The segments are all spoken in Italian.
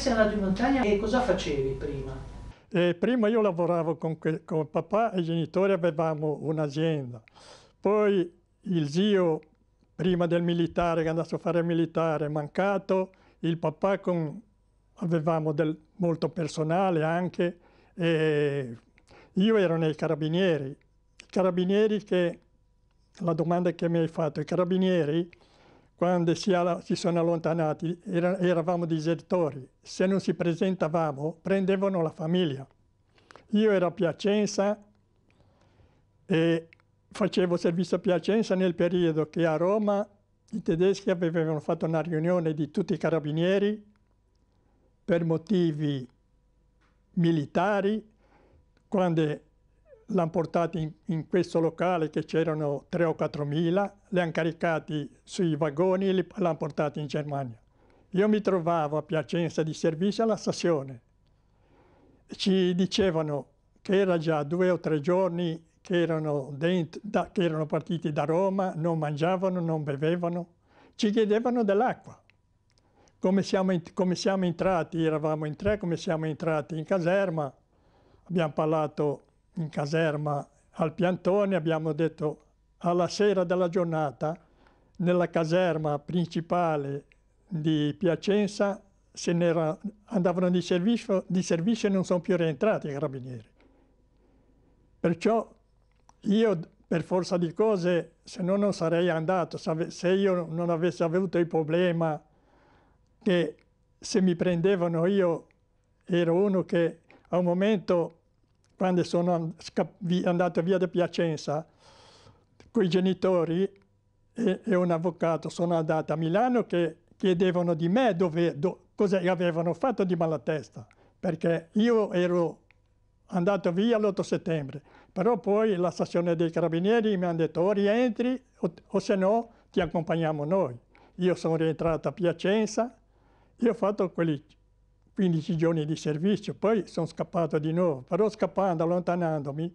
sei andato in montagna e cosa facevi prima? E eh, prima io lavoravo con, con papà e i genitori avevamo un'azienda. Poi il zio, prima del militare, che è andato a fare militare, è mancato. Il papà con, avevamo del, molto personale anche. E io ero nei carabinieri. I carabinieri che, la domanda che mi hai fatto, i carabinieri quando si, si sono allontanati era, eravamo disertori, se non si presentavamo prendevano la famiglia. Io ero a Piacenza e facevo servizio a Piacenza nel periodo che a Roma i tedeschi avevano fatto una riunione di tutti i carabinieri per motivi militari, quando l'hanno portata in, in, questo locale che c'erano 3 o 4 mila, li hanno caricati sui vagoni e li hanno portati in Germania. Io mi trovavo a Piacenza di servizio alla stazione. Ci dicevano che era già due o tre giorni che erano, dentro, da, che erano partiti da Roma, non mangiavano, non bevevano. Ci chiedevano dell'acqua. Come siamo, come siamo entrati, eravamo in tre, come siamo entrati in caserma, abbiamo parlato in caserma al piantone abbiamo detto alla sera della giornata nella caserma principale di Piacenza andavano di servizio, di servizio e non sono più rientrati i carabinieri. Perciò io per forza di cose, se no non sarei andato, se io non avessi avuto il problema che se mi prendevano io ero uno che a un momento quando sono andato via da Piacenza con i genitori e, e, un avvocato, sono andato a Milano che chiedevano di me dove, do, cosa avevano fatto di malatesta, perché io ero andato via l'8 settembre, però poi la stazione dei carabinieri mi hanno detto o rientri o, o se no ti accompagniamo noi. Io sono rientrato a Piacenza e ho fatto quelli 15 giorni di servizio, poi sono scappato di nuovo, però scappando, allontanandomi,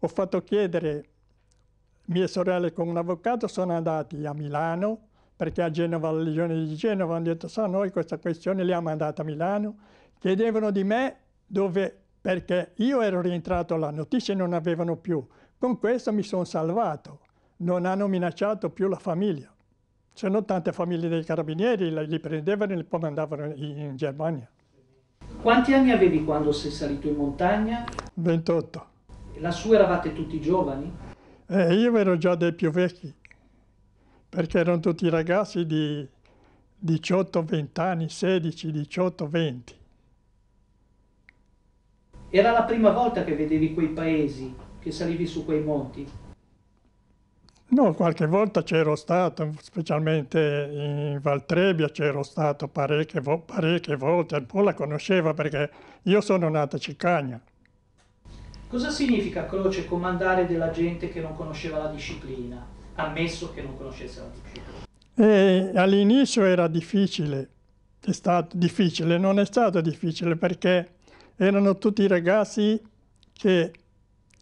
ho fatto chiedere, mie sorelle con un avvocato sono andati a Milano, perché a Genova, la Legione di Genova, hanno detto, sa, noi questa questione li l'abbiamo mandata a Milano, chiedevano di me dove, perché io ero rientrato là, notizie non avevano più, con questo mi sono salvato, non hanno minacciato più la famiglia. C'erano tante famiglie dei carabinieri, li prendevano e li poi mandavano in Germania. Quanti anni avevi quando sei salito in montagna? 28. Lassù eravate tutti giovani? Eh, io ero già dei più vecchi, perché erano tutti ragazzi di 18-20 anni, 16-18-20. Era la prima volta che vedevi quei paesi, che salivi su quei monti? No, qualche volta c'ero stato, specialmente in Valtrebbia c'ero stato parecchie, vo- parecchie volte, un po' la conoscevo perché io sono nato a Cicagna. Cosa significa Croce comandare della gente che non conosceva la disciplina, ammesso che non conoscesse la disciplina? E all'inizio era difficile, è stato difficile, non è stato difficile perché erano tutti ragazzi che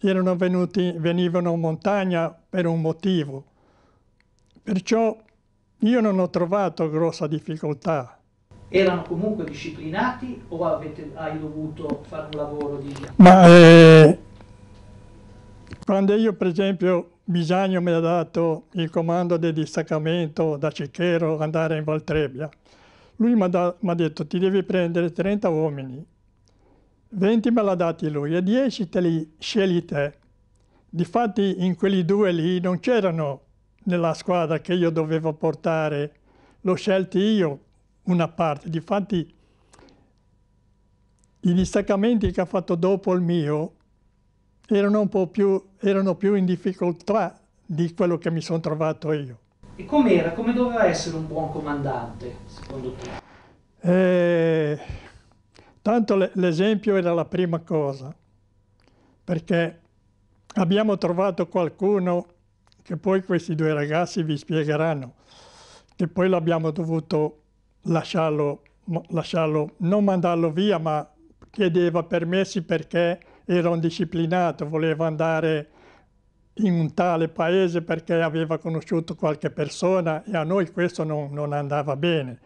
erano venuti, venivano in montagna per un motivo. Perciò io non ho trovato grossa difficoltà. Erano comunque disciplinati o avete, hai dovuto fare un lavoro di... Ma eh, quando io per esempio Bisagno mi ha dato il comando del distaccamento da Cicchero andare in Valtrebbia, lui mi ha, mi ha detto ti devi prendere 30 uomini 20 me l'ha dati lui e 10 te li scegli te. Difatti in quelli due lì non c'erano nella squadra che io dovevo portare, l'ho scelto io una parte. Difatti i distaccamenti che ha fatto dopo il mio erano un po' più, erano più in difficoltà di quello che mi sono trovato io. E com'era? Come doveva essere un buon comandante, secondo te? Eh Tanto l'esempio era la prima cosa, perché abbiamo trovato qualcuno che poi questi due ragazzi vi spiegheranno, che poi l'abbiamo dovuto lasciarlo, lasciarlo, non mandarlo via, ma chiedeva permessi perché era un disciplinato, voleva andare in un tale paese perché aveva conosciuto qualche persona e a noi questo non, non andava bene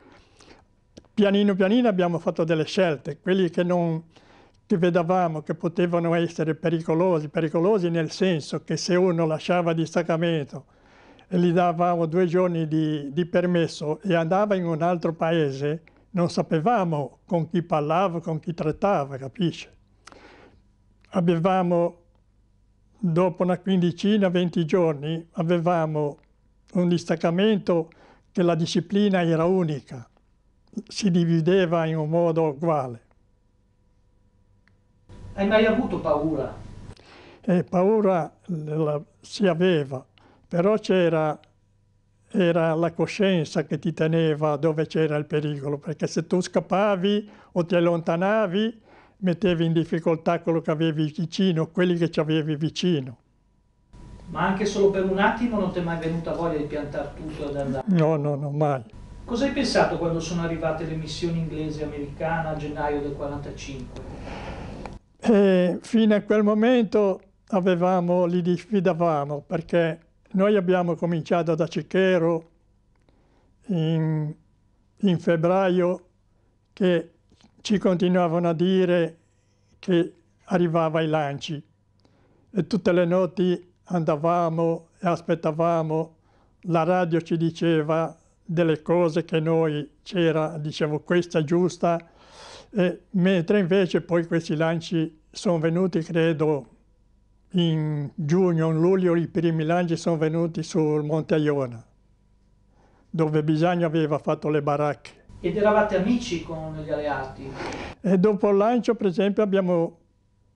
pianino pianino abbiamo fatto delle scelte, quelli che, non, che vedevamo che potevano essere pericolosi, pericolosi nel senso che se uno lasciava distaccamento e gli davamo due giorni di, di permesso e andava in un altro paese, non sapevamo con chi parlava, con chi trattava, capisci? Avevamo, dopo una quindicina, venti giorni, avevamo un distaccamento che la disciplina era unica si divideva in un modo uguale. Hai mai avuto paura? E paura la, si aveva, però c'era era la coscienza che ti teneva dove c'era il pericolo, perché se tu scappavi o ti allontanavi, mettevi in difficoltà quello che avevi vicino, quelli che ci avevi vicino. Ma anche solo per un attimo non ti è mai venuta voglia di piantare tutto e andare? No, no, no, mai. Cosa hai pensato quando sono arrivate le missioni inglesi e americane a gennaio del 1945? E eh, fino a quel momento avevamo, li diffidavamo perché noi abbiamo cominciato da Cicchero in, in febbraio che ci continuavano a dire che arrivava ai lanci e tutte le notti andavamo e aspettavamo, la radio ci diceva delle cose che noi c'era, diciamo, questa giusta, eh, mentre invece poi questi lanci sono venuti, credo, in giugno, in luglio, i primi lanci sono venuti sul Monte Aiona, dove Bisagno aveva fatto le baracche. Ed eravate amici con gli alleati? E dopo il lancio, per esempio, abbiamo,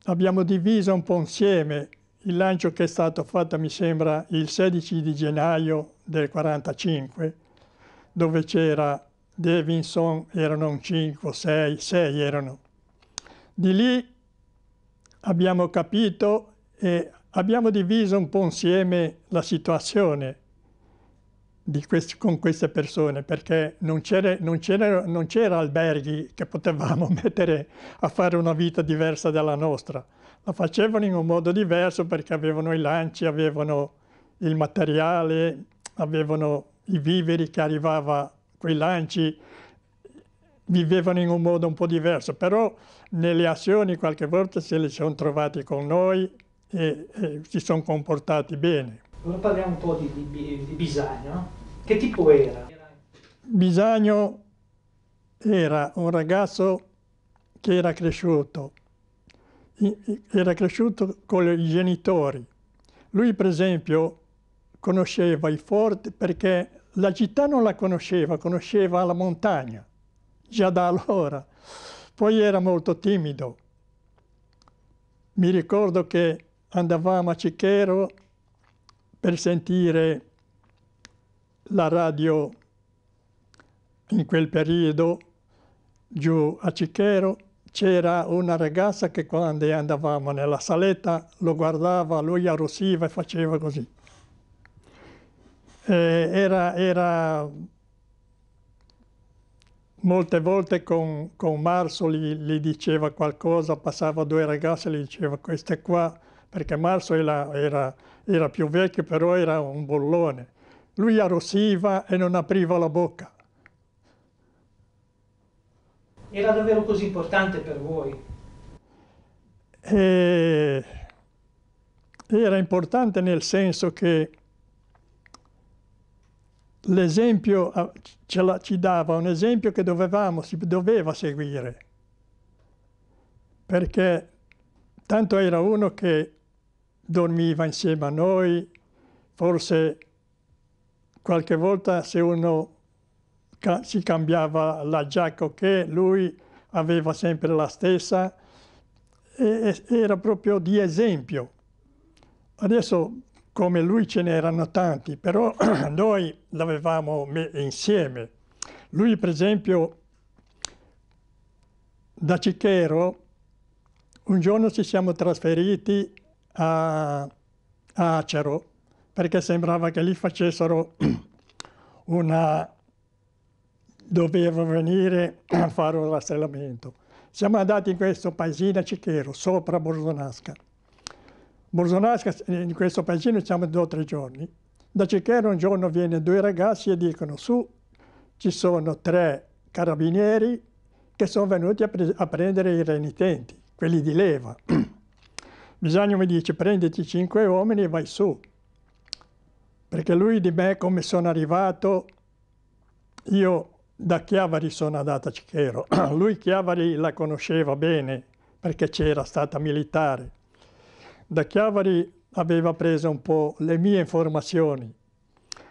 abbiamo diviso un po' insieme il lancio che è stato fatto, mi sembra, il 16 di gennaio del 1945, dove c'era Davidson, erano 5, 6, 6 erano. Di lì abbiamo capito e abbiamo diviso un po' insieme la situazione questi, con queste persone perché non, c'era, alberghi che potevamo mettere a fare una vita diversa dalla nostra. La facevano in un modo diverso perché avevano i lanci, avevano il materiale, avevano i viveri che arrivava quei lanci vivevano in un modo un po' diverso, però nelle azioni qualche volta se li sono trovati con noi e, e si sono comportati bene. Ora parliamo un po' di, di, di Bisagno. Che tipo era? Bisagno era un ragazzo che era cresciuto, era cresciuto con i genitori. Lui, per esempio, conosceva i forti perché la città non la conosceva, conosceva la montagna, già da allora. Poi era molto timido. Mi ricordo che andavamo a Cicchero per sentire la radio in quel periodo giù a Cicchero c'era una ragazza che quando andavamo nella saletta lo guardava, lui arrossiva e faceva così eh, era, era, molte volte con, con Marzo gli, gli, diceva qualcosa, passava due ragazze e gli diceva queste qua, perché Marso era, era, era più vecchio però era un bollone. Lui arrossiva e non apriva la bocca. Era davvero così importante per voi? E eh, era importante nel senso che l'esempio ah, ce la, ci dava un esempio che dovevamo, si doveva seguire, perché tanto era uno che dormiva insieme a noi, forse qualche volta se uno ca si cambiava la giacca che lui aveva sempre la stessa, e, e era proprio di esempio. Adesso come lui ce n'erano tanti, però noi l'avevamo insieme. Lui, per esempio, da Cicchero, un giorno ci siamo trasferiti a, a Acero, perché sembrava che lì facessero una... doveva venire a fare un rastrellamento. Siamo andati in questo paesino a Cicchero, sopra Borsonasca. Bolsonaro, in questo paesino siamo due o tre giorni. Da Cicchero un giorno vengono due ragazzi e dicono su ci sono tre carabinieri che sono venuti a, pre a prendere i renitenti, quelli di leva. Bisogna mi dice prenditi cinque uomini e vai su. Perché lui di me come sono arrivato, io da Chiavari sono andato a Cicchero. lui Chiavari la conosceva bene perché c'era stata militare da Chiavari aveva preso un po' le mie informazioni.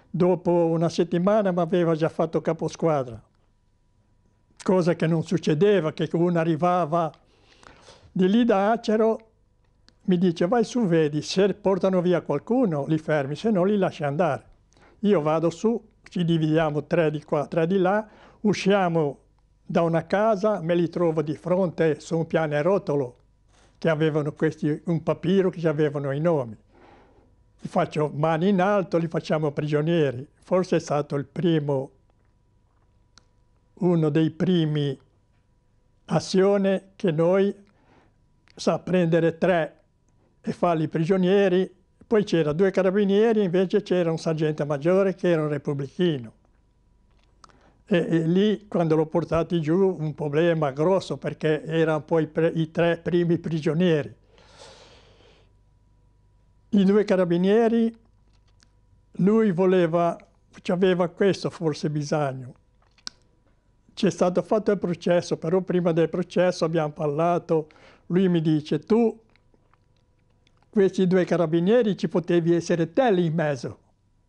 Dopo una settimana mi aveva già fatto caposquadra, cosa che non succedeva, che uno arrivava di lì da Acero, mi dice vai su, vedi, se portano via qualcuno li fermi, se no li lasci andare. Io vado su, ci dividiamo tre di qua, tre di là, usciamo da una casa, me li trovo di fronte su un pianerottolo che avevano questi, un papiro che avevano i nomi. Li faccio mani in alto, li facciamo prigionieri. Forse è stato il primo, uno dei primi azioni che noi sa prendere tre e farli prigionieri. Poi c'era due carabinieri, invece c'era un sergente maggiore che era un repubblichino. E, e, lì quando l'ho portato giù un problema grosso perché erano poi pre, i tre primi prigionieri. I due carabinieri, lui voleva, aveva questo forse bisogno. C'è stato fatto il processo, però prima del processo abbiamo parlato, lui mi dice tu questi due carabinieri ci potevi essere te lì in mezzo.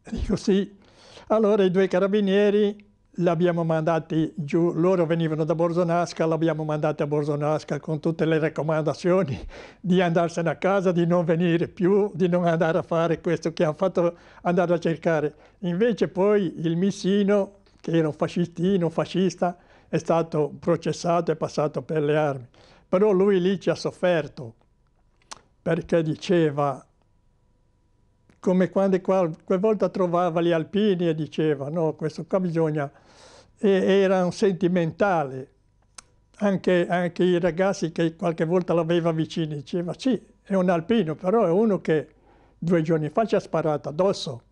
E dico sì. Allora i due carabinieri l'abbiamo mandati giù, loro venivano da Borzonasca, l'abbiamo mandati a Borzonasca con tutte le raccomandazioni di andarsene a casa, di non venire più, di non andare a fare questo che hanno fatto andare a cercare. Invece poi il Missino, che era un fascistino, fascista, è stato processato e passato per le armi. Però lui lì ci ha sofferto perché diceva come quando volta trovava gli alpini e diceva no, questo qua bisogna... E, era un sentimentale. Anche, anche i ragazzi che qualche volta l'aveva vicino diceva sì, è un alpino, però è uno che due giorni fa ci ha sparato addosso.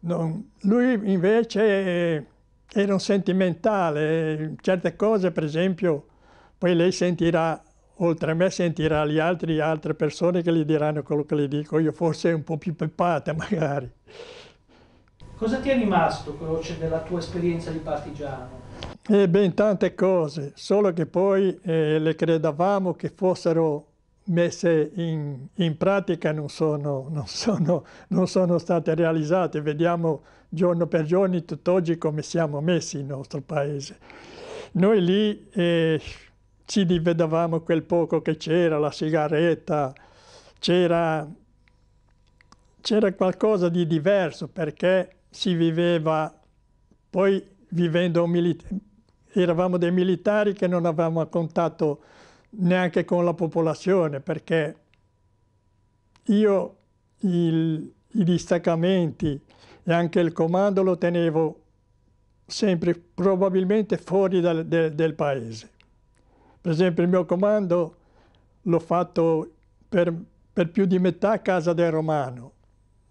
Non, lui invece era un sentimentale, certe cose per esempio, poi lei sentirà oltre a me sentirà gli altri, altre persone che gli diranno quello che gli dico io, forse un po' più peppata magari. Cosa ti è rimasto, Croce, della tua esperienza di partigiano? E eh, ben tante cose, solo che poi eh, le credevamo che fossero messe in, in pratica non sono, non, sono, non sono, state realizzate. Vediamo giorno per giorno tutt'oggi come siamo messi in nostro paese. Noi lì... Eh, ci divedavamo quel poco che c'era, la sigaretta, c'era, c'era qualcosa di diverso perché si viveva, poi vivendo militare, eravamo dei militari che non avevamo contatto neanche con la popolazione perché io il, i distaccamenti e anche il comando lo tenevo sempre probabilmente fuori dal, del, del paese. Per esempio il mio comando l'ho fatto per, per più di metà a casa del Romano,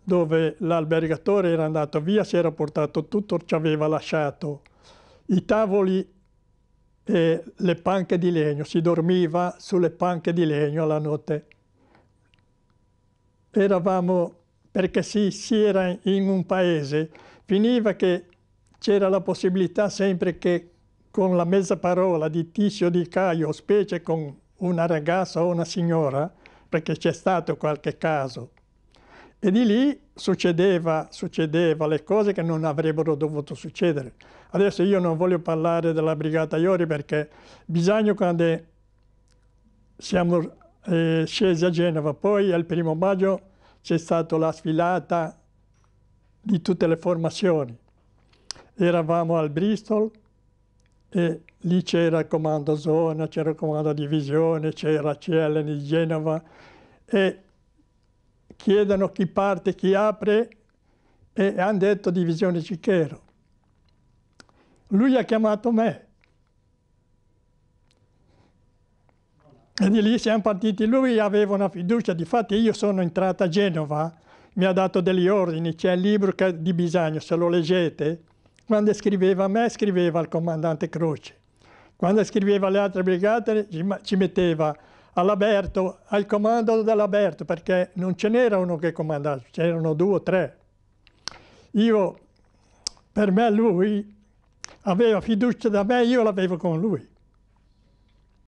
dove l'albergatore era andato via, si era portato tutto, ci aveva lasciato i tavoli e le panche di legno, si dormiva sulle panche di legno alla notte. Eravamo, perché si, si era in un paese, finiva che c'era la possibilità sempre che con la mezza parola di Tizio di Caio, specie con una ragazza o una signora, perché c'è stato qualche caso. E di lì succedeva, succedeva le cose che non avrebbero dovuto succedere. Adesso io non voglio parlare della Brigata Iori perché bisogna quando siamo eh, scesi a Genova, poi al primo maggio c'è stata la sfilata di tutte le formazioni. Eravamo al Bristol, e lì c'era il comando zona, c'era il comando divisione, c'era CL di Genova e chiedono chi parte, chi apre e hanno detto divisione Cicchero. Lui ha chiamato me. E di lì siamo partiti. Lui aveva una fiducia, difatti io sono entrato a Genova, mi ha dato degli ordini, c'è il libro di Bisagno, se lo leggete, quando scriveva a me, scriveva al comandante Croce. Quando scriveva alle altre brigate, ci metteva all'Aberto, al comando dell'Aberto, perché non ce n'era uno che comandava, c'erano due o tre. Io, per me lui, aveva fiducia da me, io l'avevo con lui.